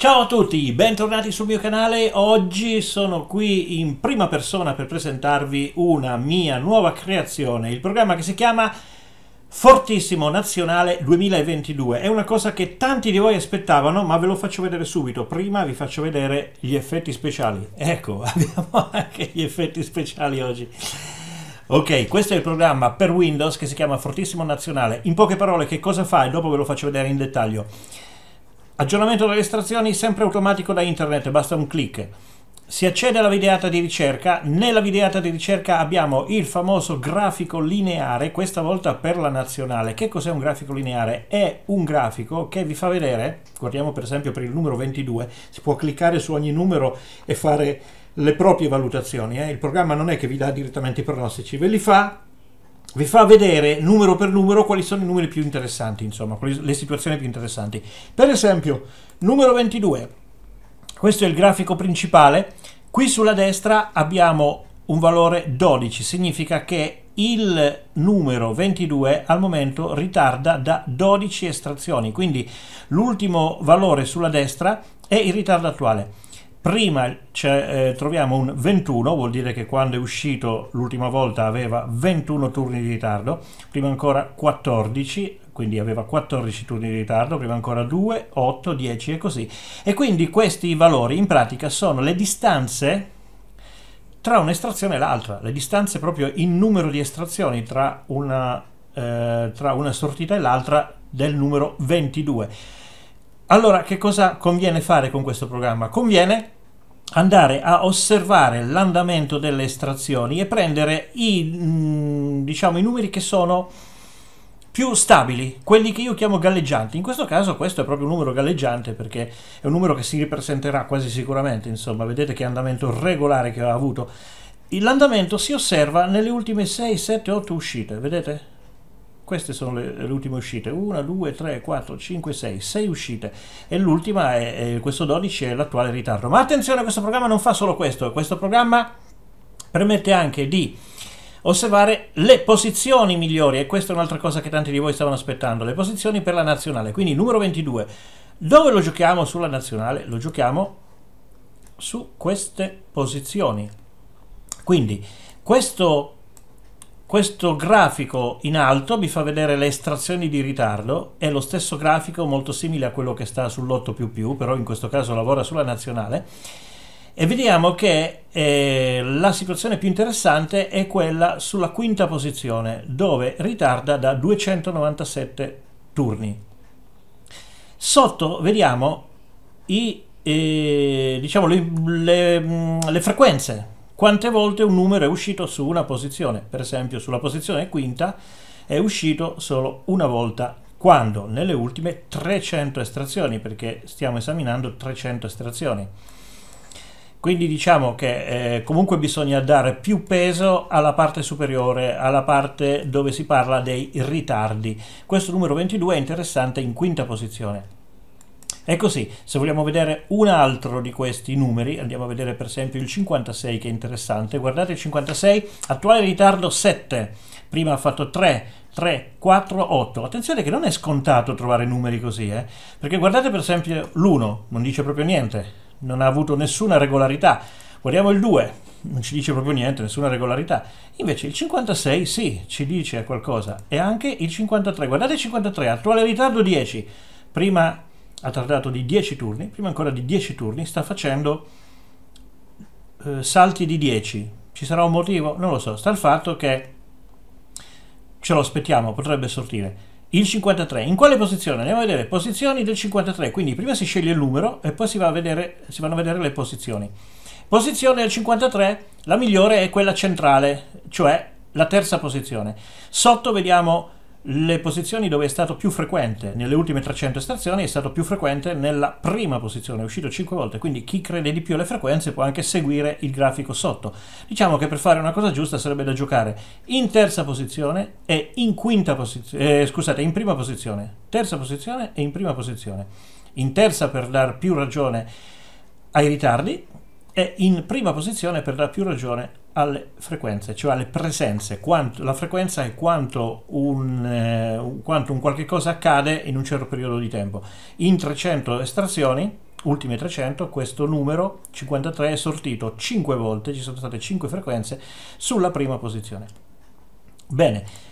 Ciao a tutti, bentornati sul mio canale. Oggi sono qui in prima persona per presentarvi una mia nuova creazione, il programma che si chiama Fortissimo Nazionale 2022. È una cosa che tanti di voi aspettavano, ma ve lo faccio vedere subito. Prima vi faccio vedere gli effetti speciali. Ecco, abbiamo anche gli effetti speciali oggi. Ok, questo è il programma per Windows che si chiama Fortissimo Nazionale. In poche parole, che cosa fa? E dopo ve lo faccio vedere in dettaglio. Aggiornamento delle estrazioni sempre automatico da internet, basta un clic. Si accede alla videata di ricerca, nella videata di ricerca abbiamo il famoso grafico lineare, questa volta per la nazionale. Che cos'è un grafico lineare? È un grafico che vi fa vedere, guardiamo per esempio per il numero 22, si può cliccare su ogni numero e fare le proprie valutazioni. Eh? Il programma non è che vi dà direttamente i pronostici, ve li fa vi fa vedere numero per numero quali sono i numeri più interessanti, insomma, quali, le situazioni più interessanti. Per esempio, numero 22, questo è il grafico principale, qui sulla destra abbiamo un valore 12, significa che il numero 22 al momento ritarda da 12 estrazioni, quindi l'ultimo valore sulla destra è il ritardo attuale prima cioè, eh, troviamo un 21, vuol dire che quando è uscito l'ultima volta aveva 21 turni di ritardo, prima ancora 14, quindi aveva 14 turni di ritardo, prima ancora 2, 8, 10 e così. E quindi questi valori in pratica sono le distanze tra un'estrazione e l'altra, le distanze proprio in numero di estrazioni tra una, eh, tra una sortita e l'altra del numero 22. Allora, che cosa conviene fare con questo programma? Conviene andare a osservare l'andamento delle estrazioni e prendere i, mm, diciamo, i numeri che sono più stabili, quelli che io chiamo galleggianti. In questo caso questo è proprio un numero galleggiante perché è un numero che si ripresenterà quasi sicuramente, insomma, vedete che andamento regolare che ha avuto. L'andamento si osserva nelle ultime 6, 7, 8 uscite, vedete? Queste sono le, le ultime uscite. 1, 2, 3, 4, 5, 6, 6 uscite. E l'ultima, è, è, questo 12, è l'attuale ritardo. Ma attenzione, questo programma non fa solo questo. Questo programma permette anche di osservare le posizioni migliori. E questa è un'altra cosa che tanti di voi stavano aspettando. Le posizioni per la nazionale. Quindi numero 22. Dove lo giochiamo sulla nazionale? Lo giochiamo su queste posizioni. Quindi questo questo grafico in alto vi fa vedere le estrazioni di ritardo, è lo stesso grafico molto simile a quello che sta sull'8 però in questo caso lavora sulla nazionale. E vediamo che eh, la situazione più interessante è quella sulla quinta posizione, dove ritarda da 297 turni. Sotto vediamo i, eh, diciamo le, le, mm, le frequenze quante volte un numero è uscito su una posizione. Per esempio sulla posizione quinta è uscito solo una volta quando nelle ultime 300 estrazioni, perché stiamo esaminando 300 estrazioni. Quindi diciamo che eh, comunque bisogna dare più peso alla parte superiore, alla parte dove si parla dei ritardi. Questo numero 22 è interessante in quinta posizione. Ecco sì, se vogliamo vedere un altro di questi numeri, andiamo a vedere per esempio il 56 che è interessante, guardate il 56, attuale ritardo 7, prima ha fatto 3, 3, 4, 8. Attenzione che non è scontato trovare numeri così, eh? perché guardate per esempio l'1, non dice proprio niente, non ha avuto nessuna regolarità. Guardiamo il 2, non ci dice proprio niente, nessuna regolarità. Invece il 56 sì, ci dice qualcosa. E anche il 53, guardate il 53, attuale ritardo 10, prima ha tardato di 10 turni, prima ancora di 10 turni, sta facendo eh, salti di 10. Ci sarà un motivo? Non lo so, sta il fatto che ce lo aspettiamo, potrebbe sortire. Il 53, in quale posizione? Andiamo a vedere posizioni del 53, quindi prima si sceglie il numero e poi si, va a vedere, si vanno a vedere le posizioni. Posizione del 53, la migliore è quella centrale, cioè la terza posizione. Sotto vediamo le posizioni dove è stato più frequente nelle ultime 300 stazioni è stato più frequente nella prima posizione, è uscito 5 volte, quindi chi crede di più alle frequenze può anche seguire il grafico sotto. Diciamo che per fare una cosa giusta sarebbe da giocare in terza posizione e in quinta posizione, eh, scusate, in prima posizione, terza posizione e in prima posizione. In terza per dar più ragione ai ritardi e in prima posizione per dar più ragione alle frequenze, cioè alle presenze. Quanto, la frequenza è quanto un, eh, quanto un qualche cosa accade in un certo periodo di tempo. In 300 estrazioni, ultime 300, questo numero 53 è sortito 5 volte, ci sono state 5 frequenze sulla prima posizione. Bene,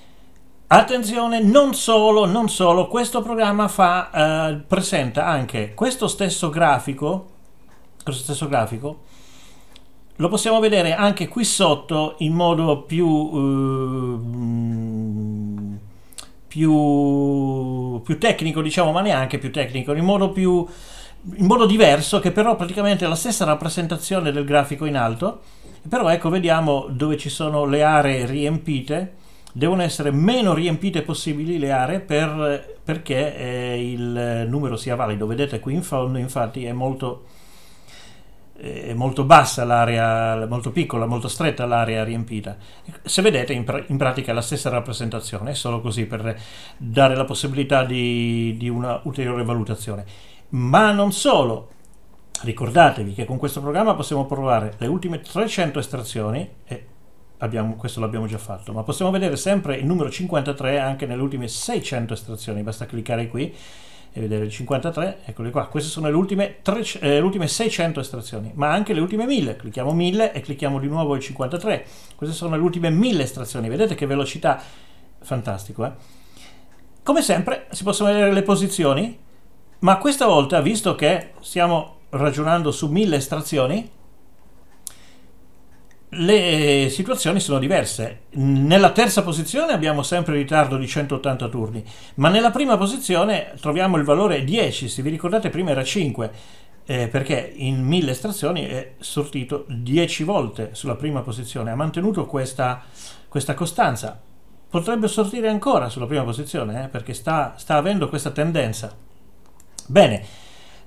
Attenzione, non solo, non solo, questo programma fa, eh, presenta anche questo stesso grafico, questo stesso grafico lo possiamo vedere anche qui sotto in modo più, eh, più, più tecnico diciamo ma neanche più tecnico in modo più in modo diverso che però praticamente è la stessa rappresentazione del grafico in alto però ecco vediamo dove ci sono le aree riempite devono essere meno riempite possibili le aree per, perché eh, il numero sia valido vedete qui in fondo infatti è molto è molto bassa l'area, molto piccola, molto stretta l'area riempita. Se vedete in, pr- in pratica è la stessa rappresentazione, è solo così per dare la possibilità di, di una ulteriore valutazione. Ma non solo, ricordatevi che con questo programma possiamo provare le ultime 300 estrazioni e abbiamo, questo l'abbiamo già fatto, ma possiamo vedere sempre il numero 53 anche nelle ultime 600 estrazioni, basta cliccare qui e vedere il 53, eccole qua, queste sono le ultime, tre, eh, le ultime 600 estrazioni, ma anche le ultime 1000, clicchiamo 1000 e clicchiamo di nuovo il 53, queste sono le ultime 1000 estrazioni, vedete che velocità, fantastico eh? Come sempre si possono vedere le posizioni, ma questa volta, visto che stiamo ragionando su 1000 estrazioni, le situazioni sono diverse. Nella terza posizione abbiamo sempre ritardo di 180 turni, ma nella prima posizione troviamo il valore 10, se vi ricordate prima era 5, eh, perché in 1000 estrazioni è sortito 10 volte sulla prima posizione, ha mantenuto questa, questa costanza. Potrebbe sortire ancora sulla prima posizione, eh, perché sta, sta avendo questa tendenza. Bene,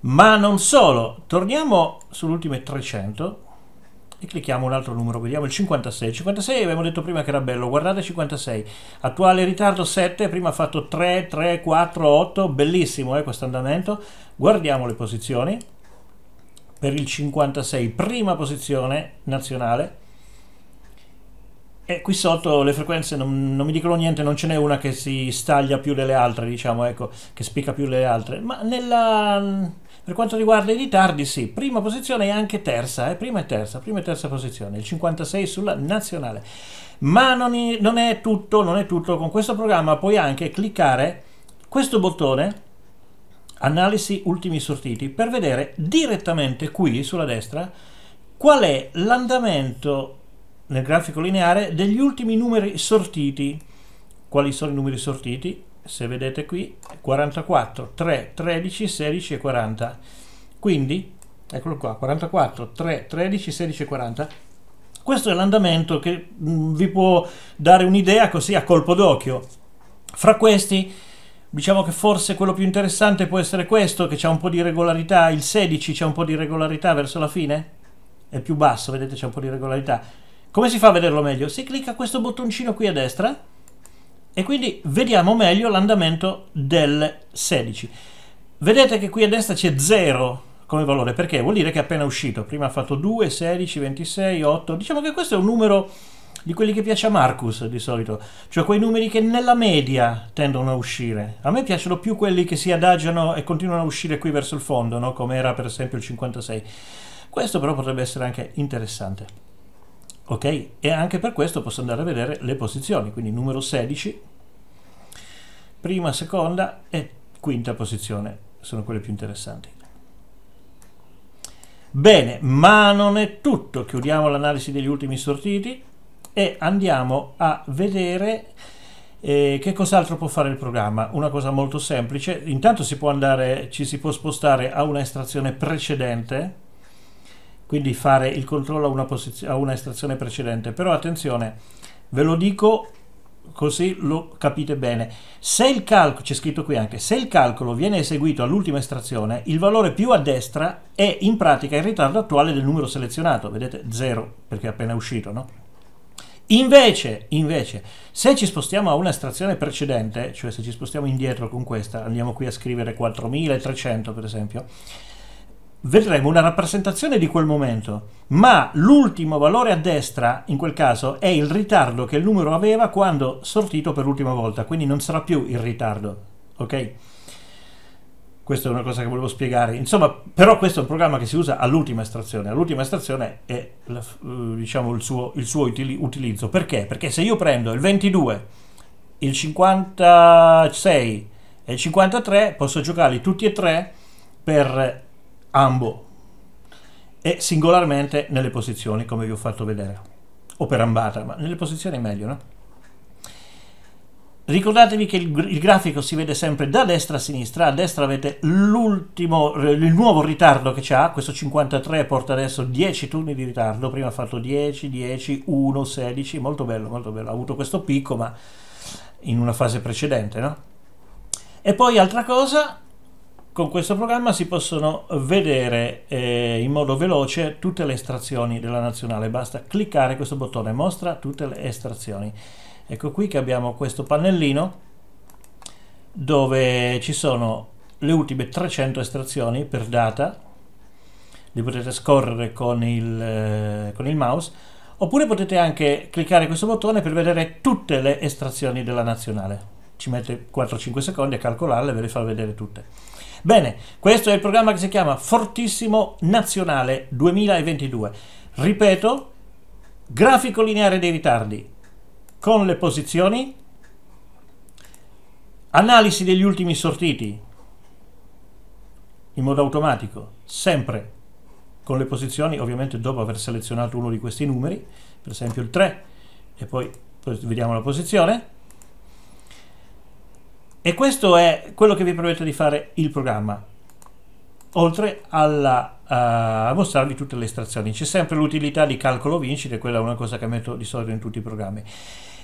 ma non solo, torniamo sulle 300 e clicchiamo un altro numero, vediamo il 56. 56 abbiamo detto prima che era bello, guardate 56, attuale ritardo 7, prima ha fatto 3, 3, 4, 8, bellissimo eh, questo andamento, guardiamo le posizioni, per il 56, prima posizione nazionale, e qui sotto le frequenze non, non, mi dicono niente, non ce n'è una che si staglia più delle altre, diciamo, ecco, che spicca più delle altre. Ma nella, per quanto riguarda i ritardi, sì, prima posizione e anche terza, eh, prima e terza, prima e terza posizione, il 56 sulla nazionale. Ma non, non è tutto, non è tutto, con questo programma puoi anche cliccare questo bottone, analisi ultimi sortiti, per vedere direttamente qui sulla destra qual è l'andamento nel grafico lineare degli ultimi numeri sortiti. Quali sono i numeri sortiti? Se vedete qui, 44, 3, 13, 16 e 40. Quindi, eccolo qua, 44, 3, 13, 16 e 40. Questo è l'andamento che mm, vi può dare un'idea così a colpo d'occhio. Fra questi, diciamo che forse quello più interessante può essere questo, che c'è un po' di regolarità, il 16 c'è un po' di regolarità verso la fine, è più basso, vedete c'è un po' di regolarità come si fa a vederlo meglio? Si clicca questo bottoncino qui a destra e quindi vediamo meglio l'andamento del 16. Vedete che qui a destra c'è 0 come valore, perché vuol dire che è appena uscito. Prima ha fatto 2, 16, 26, 8. Diciamo che questo è un numero di quelli che piace a Marcus di solito, cioè quei numeri che nella media tendono a uscire. A me piacciono più quelli che si adagiano e continuano a uscire qui verso il fondo, no? come era per esempio il 56. Questo però potrebbe essere anche interessante ok? E anche per questo posso andare a vedere le posizioni, quindi numero 16, prima, seconda e quinta posizione, sono quelle più interessanti. Bene, ma non è tutto, chiudiamo l'analisi degli ultimi sortiti e andiamo a vedere eh, che cos'altro può fare il programma. Una cosa molto semplice, intanto si può andare, ci si può spostare a una estrazione precedente, quindi fare il controllo a una, a una estrazione precedente. Però attenzione, ve lo dico così lo capite bene. Se il calcolo, c'è scritto qui anche, se il calcolo viene eseguito all'ultima estrazione, il valore più a destra è in pratica il ritardo attuale del numero selezionato, vedete 0 perché è appena uscito, no? Invece, invece, se ci spostiamo a una estrazione precedente, cioè se ci spostiamo indietro con questa, andiamo qui a scrivere 4300 per esempio, vedremo una rappresentazione di quel momento, ma l'ultimo valore a destra in quel caso è il ritardo che il numero aveva quando sortito per l'ultima volta, quindi non sarà più il ritardo, ok? Questa è una cosa che volevo spiegare. Insomma, però questo è un programma che si usa all'ultima estrazione. All'ultima estrazione è eh, diciamo, il suo, il suo utilizzo. Perché? Perché se io prendo il 22, il 56 e il 53, posso giocarli tutti e tre per ambo e singolarmente nelle posizioni come vi ho fatto vedere o per ambata ma nelle posizioni è meglio no? ricordatevi che il, il grafico si vede sempre da destra a sinistra a destra avete l'ultimo eh, il nuovo ritardo che c'ha questo 53 porta adesso 10 turni di ritardo prima ha fatto 10 10 1 16 molto bello molto bello ha avuto questo picco ma in una fase precedente no? e poi altra cosa con questo programma si possono vedere eh, in modo veloce tutte le estrazioni della nazionale, basta cliccare questo bottone mostra tutte le estrazioni. Ecco qui che abbiamo questo pannellino dove ci sono le ultime 300 estrazioni per data, li potete scorrere con il, eh, con il mouse, oppure potete anche cliccare questo bottone per vedere tutte le estrazioni della nazionale. Ci mette 4-5 secondi a calcolarle e ve le fa vedere tutte. Bene, questo è il programma che si chiama Fortissimo Nazionale 2022. Ripeto, grafico lineare dei ritardi con le posizioni, analisi degli ultimi sortiti in modo automatico, sempre con le posizioni, ovviamente dopo aver selezionato uno di questi numeri, per esempio il 3, e poi vediamo la posizione, e questo è quello che vi permette di fare il programma, oltre alla, uh, a mostrarvi tutte le estrazioni. C'è sempre l'utilità di calcolo vincite, quella è una cosa che metto di solito in tutti i programmi.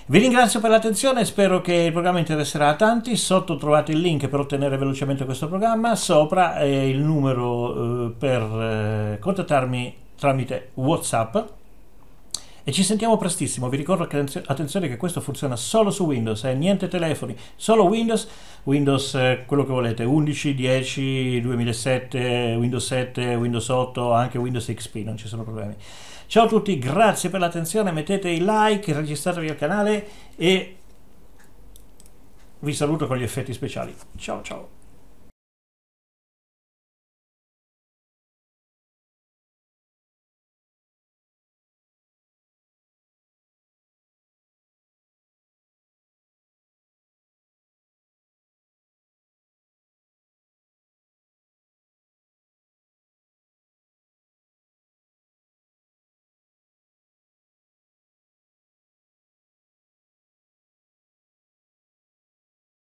Vi ringrazio per l'attenzione, spero che il programma interesserà a tanti, sotto trovate il link per ottenere velocemente questo programma, sopra è il numero eh, per eh, contattarmi tramite Whatsapp e ci sentiamo prestissimo, vi ricordo che attenzione che questo funziona solo su Windows, eh, niente telefoni, solo Windows, Windows eh, quello che volete, 11, 10, 2007, Windows 7, Windows 8, anche Windows XP, non ci sono problemi. Ciao a tutti, grazie per l'attenzione, mettete i like, registratevi al canale e vi saluto con gli effetti speciali. Ciao ciao!